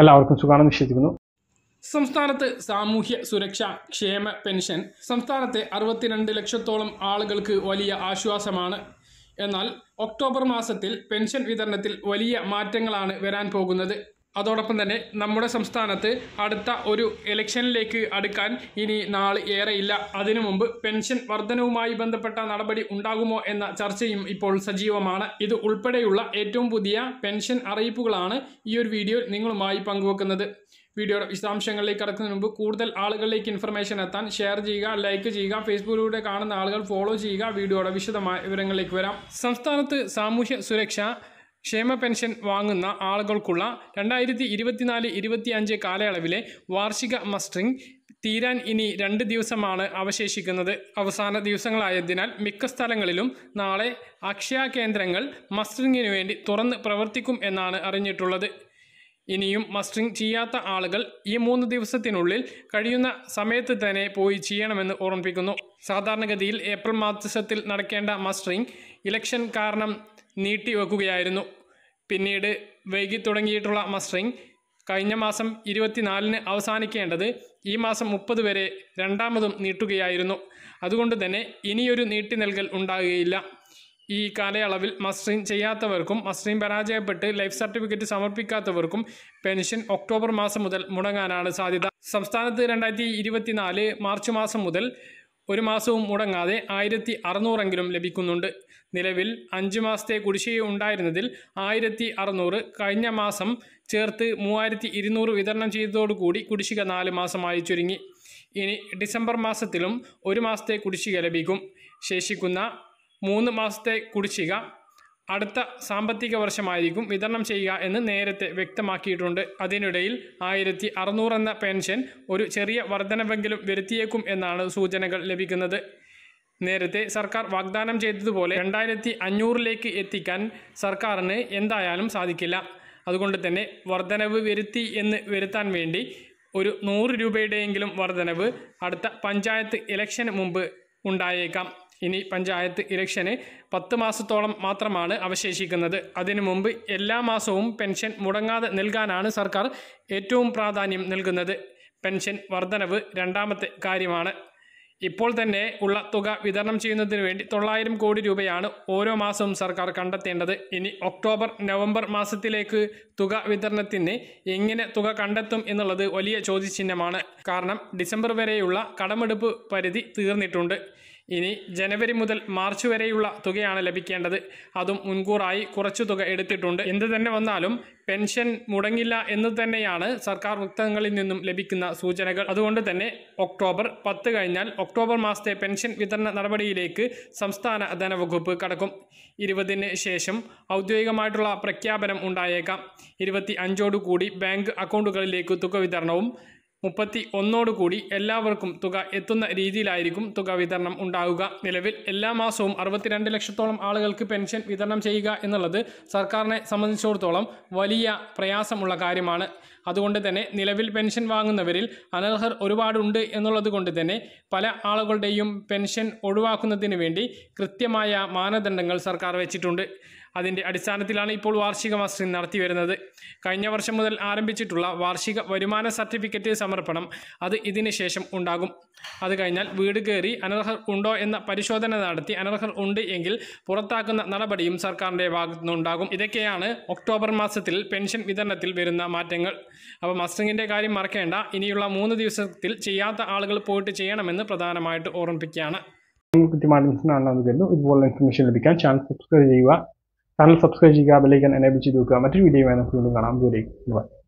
എല്ലാവർക്കും സുഖമാണെന്ന് വിശ്വസിക്കുന്നു സംസ്ഥാനത്ത് സാമൂഹ്യ സുരക്ഷ ക്ഷേമ പെൻഷൻ സംസ്ഥാനത്തെ അറുപത്തിരണ്ട് ലക്ഷത്തോളം ആളുകൾക്ക് വലിയ ആശ്വാസമാണ് എന്നാൽ ഒക്ടോബർ മാസത്തിൽ പെൻഷൻ വിതരണത്തിൽ വലിയ മാറ്റങ്ങളാണ് വരാൻ പോകുന്നത് അതോടൊപ്പം തന്നെ നമ്മുടെ സംസ്ഥാനത്ത് അടുത്ത ഒരു ഇലക്ഷനിലേക്ക് അടുക്കാൻ ഇനി നാൾ ഏറെയില്ല അതിനു മുമ്പ് പെൻഷൻ വർധനവുമായി ബന്ധപ്പെട്ട നടപടി ഉണ്ടാകുമോ എന്ന ചർച്ചയും ഇപ്പോൾ സജീവമാണ് ഇത് ഉൾപ്പെടെയുള്ള ഏറ്റവും പുതിയ പെൻഷൻ അറിയിപ്പുകളാണ് ഈ ഒരു വീഡിയോയിൽ നിങ്ങളുമായി പങ്കുവെക്കുന്നത് വീഡിയോയുടെ വിശദാംശങ്ങളിലേക്ക് കടക്കുന്നതിന് മുമ്പ് കൂടുതൽ ആളുകളിലേക്ക് ഇൻഫർമേഷൻ എത്താൻ ഷെയർ ചെയ്യുക ലൈക്ക് ചെയ്യുക ഫേസ്ബുക്കിലൂടെ കാണുന്ന ആളുകൾ ഫോളോ ചെയ്യുക വീഡിയോയുടെ വിശദമായ വിവരങ്ങളിലേക്ക് വരാം സംസ്ഥാനത്ത് സാമൂഹ്യ സുരക്ഷ ക്ഷേമ പെൻഷൻ വാങ്ങുന്ന ആളുകൾക്കുള്ള രണ്ടായിരത്തി ഇരുപത്തിനാല് ഇരുപത്തിയഞ്ച് കാലയളവിലെ വാർഷിക മസ്റ്ററിംഗ് തീരാൻ ഇനി രണ്ട് ദിവസമാണ് അവശേഷിക്കുന്നത് അവസാന ദിവസങ്ങളായതിനാൽ മിക്ക സ്ഥലങ്ങളിലും നാളെ അക്ഷയ കേന്ദ്രങ്ങൾ മസ്റ്ററിങ്ങിനു വേണ്ടി തുറന്ന് പ്രവർത്തിക്കും എന്നാണ് അറിഞ്ഞിട്ടുള്ളത് ഇനിയും മസ്റ്ററിംഗ് ചെയ്യാത്ത ആളുകൾ ഈ മൂന്ന് ദിവസത്തിനുള്ളിൽ കഴിയുന്ന സമയത്ത് തന്നെ പോയി ചെയ്യണമെന്ന് ഓർമ്മിപ്പിക്കുന്നു സാധാരണഗതിയിൽ ഏപ്രിൽ മാസത്തിൽ നടക്കേണ്ട മസ്റ്ററിംഗ് ഇലക്ഷൻ കാരണം നീട്ടിവെക്കുകയായിരുന്നു പിന്നീട് വൈകി തുടങ്ങിയിട്ടുള്ള മസ്റ്ററിങ് കഴിഞ്ഞ മാസം ഇരുപത്തിനാലിന് അവസാനിക്കേണ്ടത് ഈ മാസം മുപ്പത് വരെ രണ്ടാമതും നീട്ടുകയായിരുന്നു അതുകൊണ്ട് തന്നെ ഇനിയൊരു നീട്ടി നൽകൽ ഉണ്ടാകുകയില്ല ഈ കാലയളവിൽ മസ്റ്ററിങ് ചെയ്യാത്തവർക്കും മസ്റ്ററിങ് പരാജയപ്പെട്ട് ലൈഫ് സർട്ടിഫിക്കറ്റ് സമർപ്പിക്കാത്തവർക്കും പെൻഷൻ ഒക്ടോബർ മാസം മുതൽ മുടങ്ങാനാണ് സാധ്യത സംസ്ഥാനത്ത് രണ്ടായിരത്തി മാർച്ച് മാസം മുതൽ ഒരു മാസവും മുടങ്ങാതെ ആയിരത്തി അറുന്നൂറെങ്കിലും ലഭിക്കുന്നുണ്ട് നിലവിൽ അഞ്ച് മാസത്തെ കുടിശ്ശിക ഉണ്ടായിരുന്നതിൽ ആയിരത്തി അറുന്നൂറ് കഴിഞ്ഞ മാസം ചേർത്ത് മൂവായിരത്തി ഇരുന്നൂറ് വിതരണം ചെയ്തതോടുകൂടി കുടിശ്ശിക നാല് മാസമായി ചുരുങ്ങി ഇനി ഡിസംബർ മാസത്തിലും ഒരു മാസത്തെ കുടിശ്ശിക ലഭിക്കും ശേഷിക്കുന്ന മൂന്ന് മാസത്തെ കുടിശ്ശിക അടുത്ത സാമ്പത്തിക വർഷമായിരിക്കും വിതരണം ചെയ്യുക എന്ന് നേരത്തെ വ്യക്തമാക്കിയിട്ടുണ്ട് അതിനിടയിൽ ആയിരത്തി എന്ന പെൻഷൻ ഒരു ചെറിയ വർധനവെങ്കിലും വരുത്തിയേക്കും എന്നാണ് സൂചനകൾ ലഭിക്കുന്നത് നേരത്തെ സർക്കാർ വാഗ്ദാനം ചെയ്തതുപോലെ രണ്ടായിരത്തി അഞ്ഞൂറിലേക്ക് എത്തിക്കാൻ സർക്കാരിന് എന്തായാലും സാധിക്കില്ല അതുകൊണ്ട് തന്നെ വർധനവ് വരുത്തി എന്ന് വരുത്താൻ വേണ്ടി ഒരു നൂറ് രൂപയുടെയെങ്കിലും വർധനവ് അടുത്ത പഞ്ചായത്ത് ഇലക്ഷന് മുമ്പ് ഉണ്ടായേക്കാം ഇനി പഞ്ചായത്ത് ഇലക്ഷന് പത്ത് മാസത്തോളം മാത്രമാണ് അവശേഷിക്കുന്നത് അതിനു മുമ്പ് എല്ലാ മാസവും പെൻഷൻ മുടങ്ങാതെ നൽകാനാണ് സർക്കാർ ഏറ്റവും പ്രാധാന്യം നൽകുന്നത് പെൻഷൻ വർധനവ് രണ്ടാമത്തെ കാര്യമാണ് ഇപ്പോൾ തന്നെ ഉള്ള തുക വിതരണം ചെയ്യുന്നതിന് വേണ്ടി തൊള്ളായിരം കോടി രൂപയാണ് ഓരോ മാസവും സർക്കാർ കണ്ടെത്തേണ്ടത് ഇനി ഒക്ടോബർ നവംബർ മാസത്തിലേക്ക് തുക വിതരണത്തിന് എങ്ങനെ തുക കണ്ടെത്തും എന്നുള്ളത് വലിയ ചോദ്യചിഹ്നമാണ് കാരണം ഡിസംബർ വരെയുള്ള കടമെടുപ്പ് പരിധി തീർന്നിട്ടുണ്ട് ഇനി ജനുവരി മുതൽ മാർച്ച് വരെയുള്ള തുകയാണ് ലഭിക്കേണ്ടത് അതും മുൻകൂറായി കുറച്ചു തുക എടുത്തിട്ടുണ്ട് എന്ത് തന്നെ വന്നാലും പെൻഷൻ മുടങ്ങില്ല എന്ന് തന്നെയാണ് സർക്കാർ വൃത്തങ്ങളിൽ നിന്നും ലഭിക്കുന്ന സൂചനകൾ അതുകൊണ്ട് തന്നെ ഒക്ടോബർ പത്ത് കഴിഞ്ഞാൽ ഒക്ടോബർ മാസത്തെ പെൻഷൻ വിതരണ നടപടിയിലേക്ക് സംസ്ഥാന ധനവകുപ്പ് കടക്കും ഇരുപതിന് ശേഷം ഔദ്യോഗികമായിട്ടുള്ള പ്രഖ്യാപനം ഉണ്ടായേക്കാം ഇരുപത്തി അഞ്ചോടുകൂടി ബാങ്ക് അക്കൗണ്ടുകളിലേക്ക് തുക വിതരണവും മുപ്പത്തി ഒന്നോടുകൂടി എല്ലാവർക്കും തുക എത്തുന്ന രീതിയിലായിരിക്കും തുക വിതരണം ഉണ്ടാവുക നിലവിൽ എല്ലാ മാസവും അറുപത്തിരണ്ട് ലക്ഷത്തോളം ആളുകൾക്ക് പെൻഷൻ വിതരണം ചെയ്യുക എന്നുള്ളത് സർക്കാരിനെ സംബന്ധിച്ചിടത്തോളം വലിയ പ്രയാസമുള്ള കാര്യമാണ് അതുകൊണ്ട് തന്നെ നിലവിൽ പെൻഷൻ വാങ്ങുന്നവരിൽ അനർഹർ ഒരുപാടുണ്ട് എന്നുള്ളത് കൊണ്ട് തന്നെ പല ആളുകളുടെയും പെൻഷൻ ഒഴിവാക്കുന്നതിന് വേണ്ടി കൃത്യമായ മാനദണ്ഡങ്ങൾ സർക്കാർ വെച്ചിട്ടുണ്ട് അതിൻ്റെ അടിസ്ഥാനത്തിലാണ് ഇപ്പോൾ വാർഷിക മസ്റ്ററിംഗ് വരുന്നത് കഴിഞ്ഞ വർഷം മുതൽ ആരംഭിച്ചിട്ടുള്ള വാർഷിക വരുമാന സർട്ടിഫിക്കറ്റ് സമർപ്പണം അത് ഇതിന് ശേഷം ഉണ്ടാകും അത് കഴിഞ്ഞാൽ വീട് കയറി അനർഹർ ഉണ്ടോ എന്ന പരിശോധന നടത്തി അനർഹർ ഉണ്ട് എങ്കിൽ പുറത്താക്കുന്ന നടപടിയും സർക്കാരിൻ്റെ നിന്നുണ്ടാകും ഇതൊക്കെയാണ് ഒക്ടോബർ മാസത്തിൽ പെൻഷൻ വിതരണത്തിൽ വരുന്ന മാറ്റങ്ങൾ അപ്പോൾ മസ്റ്ററിങ്ങിൻ്റെ കാര്യം മറക്കേണ്ട ഇനിയുള്ള മൂന്ന് ദിവസത്തിൽ ചെയ്യാത്ത ആളുകൾ പോയിട്ട് ചെയ്യണമെന്ന് പ്രധാനമായിട്ട് ഓർമ്മിപ്പിക്കുകയാണ് കൃത്യമായിട്ട് കരുതുന്നു ഇതുപോലെ ഇൻഫർമേഷൻ ലഭിക്കാൻ ചാനൽ സബ്സ്ക്രൈബ് ചെയ്യുക ചാനൽ സബ്സ്ക്രൈബ് ചെയ്യുക ബെല്ലൈക്കൻ എനേബിൾ ചെയ്ത് വെക്കുക മറ്റൊരു വീഡിയോ വേണം വീണ്ടും കാണാം ബൈ